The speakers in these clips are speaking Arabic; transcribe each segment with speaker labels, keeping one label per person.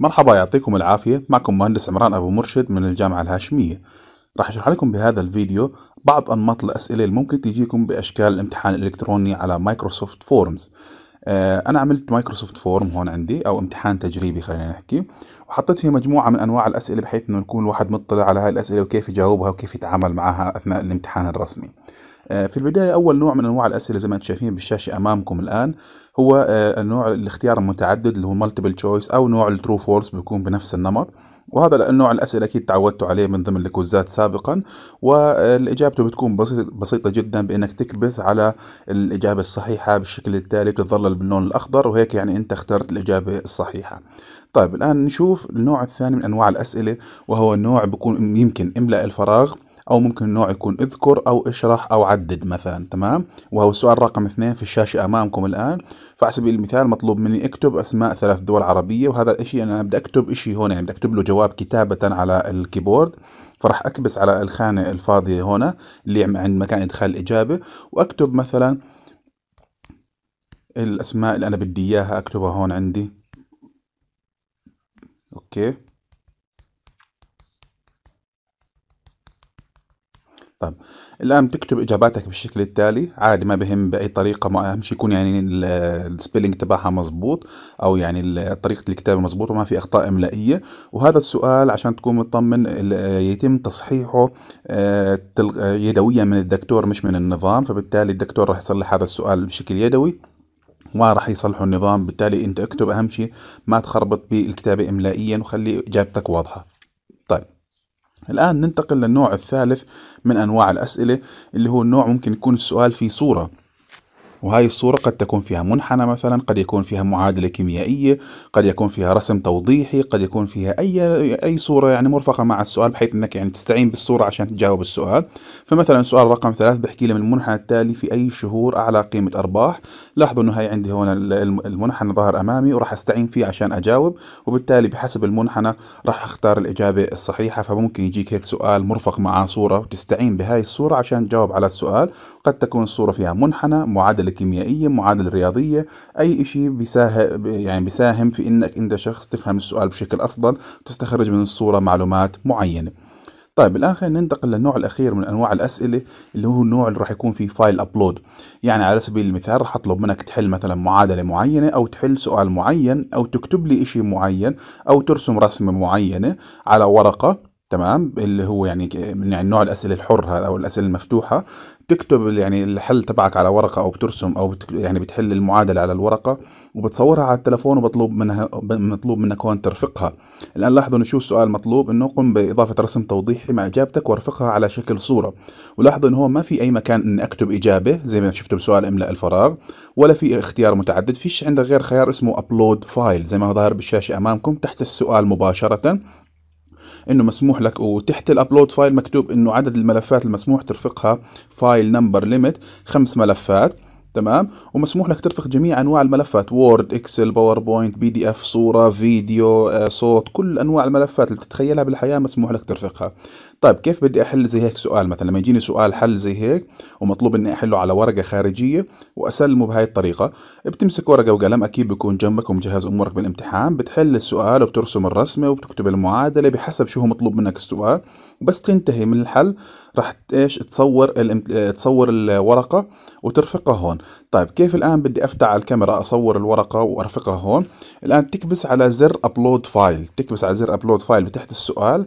Speaker 1: مرحبا يعطيكم العافية معكم مهندس عمران أبو مرشد من الجامعة الهاشمية راح أشرح لكم بهذا الفيديو بعض أنماط الأسئلة اللي ممكن تجيكم بأشكال الامتحان الإلكتروني على مايكروسوفت آه، فورمز أنا عملت مايكروسوفت فورم هون عندي أو امتحان تجريبي خلينا نحكي وحطيت فيه مجموعة من أنواع الأسئلة بحيث إنه يكون الواحد مطلع على هاي الأسئلة وكيف يجاوبها وكيف يتعامل معها أثناء الامتحان الرسمي آه، في البداية أول نوع من أنواع الأسئلة زي ما أنتم شايفين بالشاشة أمامكم الآن هو آه، النوع الاختيار المتعدد اللي هو مالتيبل تشويس أو نوع الترو فولس بيكون بنفس النمط وهذا النوع الأسئلة أكيد تعودتوا عليه من ضمن الكوزات سابقا والإجابته بتكون بسيطة جدا بأنك تكبس على الإجابة الصحيحة بالشكل التالي بتتظلل باللون الأخضر وهيك يعني أنت اخترت الإجابة الصحيحة طيب الآن نشوف النوع الثاني من أنواع الأسئلة وهو النوع بيكون يمكن إملاء الفراغ او ممكن النوع يكون اذكر او اشرح او عدد مثلا تمام وهو السؤال رقم اثنين في الشاشة امامكم الان فعلى سبيل المثال مطلوب مني اكتب اسماء ثلاث دول عربية وهذا الاشي انا بدي اكتب اشي هون يعني بدي اكتب له جواب كتابة على الكيبورد فراح اكبس على الخانة الفاضية هنا اللي عند مكان ادخال الاجابة واكتب مثلا الاسماء اللي انا بدي اياها اكتبها هون عندي اوكي طيب الان بتكتب اجاباتك بالشكل التالي عادي ما بهم باي طريقه ما اهم شيء يكون يعني السبيلنج تبعها مزبوط او يعني طريقه الكتابه مزبوط وما في اخطاء املائيه وهذا السؤال عشان تكون مطمن يتم تصحيحه آه، يدويا من الدكتور مش من النظام فبالتالي الدكتور راح يصلح هذا السؤال بشكل يدوي ما راح يصلحوا النظام بالتالي انت اكتب اهم شيء ما تخربط بالكتابه املائيا وخلي اجابتك واضحه طيب الآن ننتقل للنوع الثالث من أنواع الأسئلة اللي هو النوع ممكن يكون السؤال فيه صورة وهاي الصورة قد تكون فيها منحنى مثلا قد يكون فيها معادلة كيميائية قد يكون فيها رسم توضيحي قد يكون فيها أي أي صورة يعني مرفقة مع السؤال بحيث أنك يعني تستعين بالصورة عشان تجاوب السؤال فمثلا سؤال رقم ثلاث بحكي لي من المنحنى التالي في أي شهور أعلى قيمة أرباح لاحظوا أنه هاي عندي هون المنحنى ظاهر أمامي وراح أستعين فيه عشان أجاوب وبالتالي بحسب المنحنى راح أختار الإجابة الصحيحة فممكن يجيك هيك سؤال مرفق مع صورة وتستعين بهاي الصورة عشان تجاوب على السؤال قد تكون الصورة فيها منحنى معادلة كيميائيه معادله رياضيه اي شيء بيساهم يعني بيساهم في انك انت شخص تفهم السؤال بشكل افضل وتستخرج من الصوره معلومات معينه طيب الان خلينا ننتقل للنوع الاخير من انواع الاسئله اللي هو النوع اللي راح يكون فيه فايل ابلود يعني على سبيل المثال راح اطلب منك تحل مثلا معادله معينه او تحل سؤال معين او تكتب لي شيء معين او ترسم رسمه معينه على ورقه تمام اللي هو يعني من يعني نوع الاسئله الحر هذا او الاسئله المفتوحه تكتب يعني الحل تبعك على ورقه او بترسم او بتك... يعني بتحل المعادله على الورقه وبتصورها على التلفون وبطلب منها مطلوب منك هون ترفقها الان لاحظوا انه شو السؤال مطلوب انه قم باضافه رسم توضيحي مع اجابتك وارفقها على شكل صوره ولاحظوا انه هو ما في اي مكان ان اكتب اجابه زي ما شفتوا بسؤال املاء الفراغ ولا في اختيار متعدد فيش عندك غير خيار اسمه ابلود فايل زي ما هو ظاهر بالشاشه امامكم تحت السؤال مباشره انه مسموح لك وتحت الابلود فايل مكتوب انه عدد الملفات المسموح ترفقها فايل نمبر ليميت خمس ملفات تمام ومسموح لك ترفق جميع انواع الملفات وورد اكسل باوربوينت بي دي اف صوره فيديو آه، صوت كل انواع الملفات اللي بتتخيلها بالحياه مسموح لك ترفقها طيب كيف بدي احل زي هيك سؤال مثلا لما يجيني سؤال حل زي هيك ومطلوب اني احله على ورقه خارجيه واسلمه بهاي الطريقه بتمسك ورقه وقلم اكيد بيكون جنبك ومجهز امورك بالامتحان بتحل السؤال وبترسم الرسمه وبتكتب المعادله بحسب شو هو مطلوب منك السؤال وبس تنتهي من الحل راح ايش تصور تصور الورقه وترفقها هون طيب كيف الان بدي افتح على الكاميرا اصور الورقه وارفقها هون الان تكبس على زر ابلود فايل تكبس على زر ابلود فايل تحت السؤال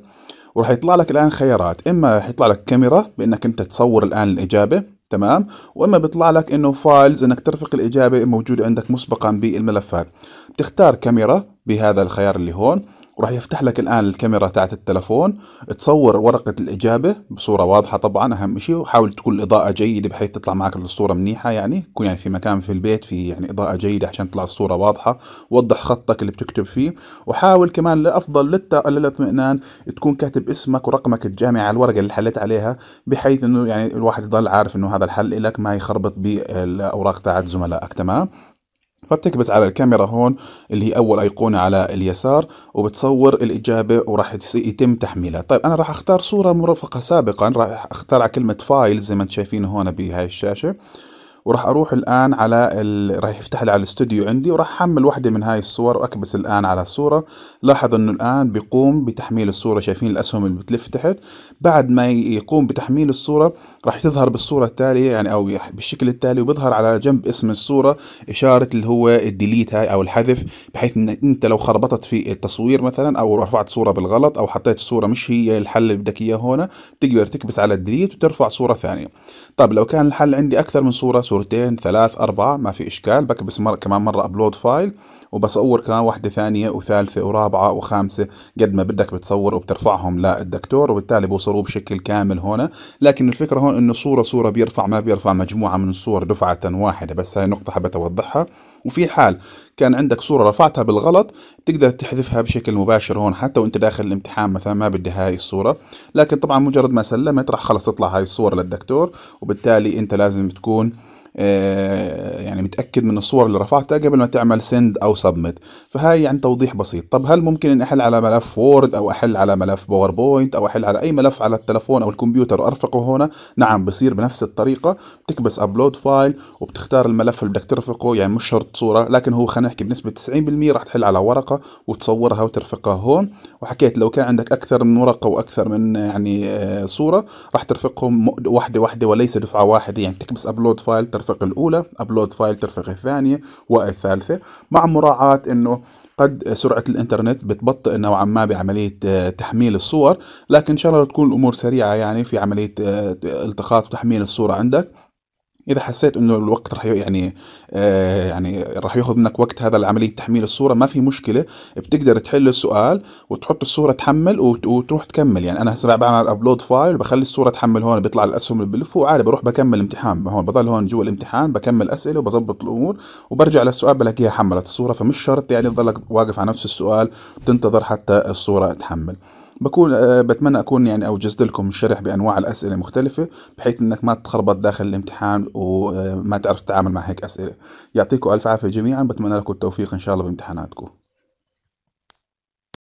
Speaker 1: وراح يطلع لك الآن خيارات إما راح يطلع لك كاميرا بإنك أنت تصور الآن الإجابة تمام واما بيطلع لك انه فايلز انك ترفق الاجابه الموجوده عندك مسبقا بالملفات بتختار كاميرا بهذا الخيار اللي هون وراح يفتح لك الآن الكاميرا تاعت التلفون تصور ورقة الإجابة بصورة واضحة طبعا أهم شيء وحاول تكون الإضاءة جيدة بحيث تطلع معك الصورة منيحة يعني تكون يعني في مكان في البيت في يعني إضاءة جيدة عشان تطلع الصورة واضحة وضح خطك اللي بتكتب فيه وحاول كمان لأفضل للاطمئنان تكون كاتب اسمك ورقمك الجامعي على الورقة اللي حليت عليها بحيث إنه يعني الواحد يضل عارف إنه هذا الحل لك ما يخربط بالأوراق تاعت زملائك تمام فبتكبس على الكاميرا هون اللي هي اول ايقونه على اليسار وبتصور الاجابه وراح يتم تحميلها طيب انا راح اختار صوره مرفقه سابقا راح اختار على كلمه فايل زي ما انتم شايفين هون بهاي الشاشه وراح اروح الان على ال... راح يفتح لي على الاستوديو عندي وراح احمل واحده من هاي الصور واكبس الان على الصوره لاحظ انه الان بيقوم بتحميل الصوره شايفين الاسهم اللي بتلف تحت بعد ما يقوم بتحميل الصوره راح تظهر بالصوره التاليه يعني او بالشكل التالي وبيظهر على جنب اسم الصوره اشاره اللي هو الديليت هاي او الحذف بحيث انك انت لو خربطت في التصوير مثلا او رفعت صوره بالغلط او حطيت صوره مش هي الحل اللي بدك اياه هون تقدر تكبس على الديليت وترفع صوره ثانيه طب لو كان الحل عندي اكثر من صوره صورتين ثلاث اربعة ما في اشكال بكبس مر... كمان مرة ابلود فايل وبصور كمان واحدة ثانية وثالثة ورابعة وخامسة قد ما بدك بتصور وبترفعهم للدكتور وبالتالي بوصلوه بشكل كامل هون لكن الفكرة هون انه صورة صورة بيرفع ما بيرفع مجموعة من الصور دفعة واحدة بس هاي نقطة حبيت اوضحها وفي حال كان عندك صورة رفعتها بالغلط بتقدر تحذفها بشكل مباشر هون حتى وانت داخل الامتحان مثلا ما بدي هاي الصورة لكن طبعا مجرد ما سلمت راح خلص تطلع هاي الصور للدكتور وبالتالي انت لازم تكون آه، يعني متاكد من الصور اللي رفعتها قبل ما تعمل سند او سبمت فهاي يعني توضيح بسيط طب هل ممكن ان احل على ملف وورد او احل على ملف باوربوينت او احل على اي ملف على التلفون او الكمبيوتر وارفقه هنا نعم بصير بنفس الطريقه بتكبس ابلود فايل وبتختار الملف اللي بدك ترفقه يعني مش شرط صوره لكن هو خلينا نحكي بنسبه 90% راح تحل على ورقه وتصورها وترفقها هون وحكيت لو كان عندك اكثر من ورقه واكثر من يعني آه، صوره راح ترفقهم واحده واحده وليس دفعه واحده يعني تكبس ابلود فايل ترفق ترفق الاولى ابلود فايل ترفق الثانيه والثالثه مع مراعاه انه قد سرعة الإنترنت بتبطئ نوعا ما بعملية آه، تحميل الصور لكن إن شاء الله تكون الأمور سريعة يعني في عملية آه، التقاط وتحميل الصورة عندك اذا حسيت انه الوقت راح يعني آه يعني راح ياخذ منك وقت هذا العملية تحميل الصوره ما في مشكله بتقدر تحل السؤال وتحط الصوره تحمل وتروح تكمل يعني انا هسه بعمل ابلود فايل بخلي الصوره تحمل هون بيطلع الاسهم اللي بلفوا وعادي بروح بكمل امتحان هون بضل هون جوا الامتحان بكمل اسئله وبظبط الامور وبرجع للسؤال بلاقيها حملت الصوره فمش شرط يعني تضلك واقف على نفس السؤال وتنتظر حتى الصوره تحمل بكون آه، بتمنى اكون يعني اوجزت لكم الشرح بانواع الاسئله المختلفه بحيث انك ما تتخربط داخل الامتحان وما آه، تعرف تتعامل مع هيك اسئله يعطيكم الف عافيه جميعا بتمنى لكم التوفيق ان شاء الله بامتحاناتكم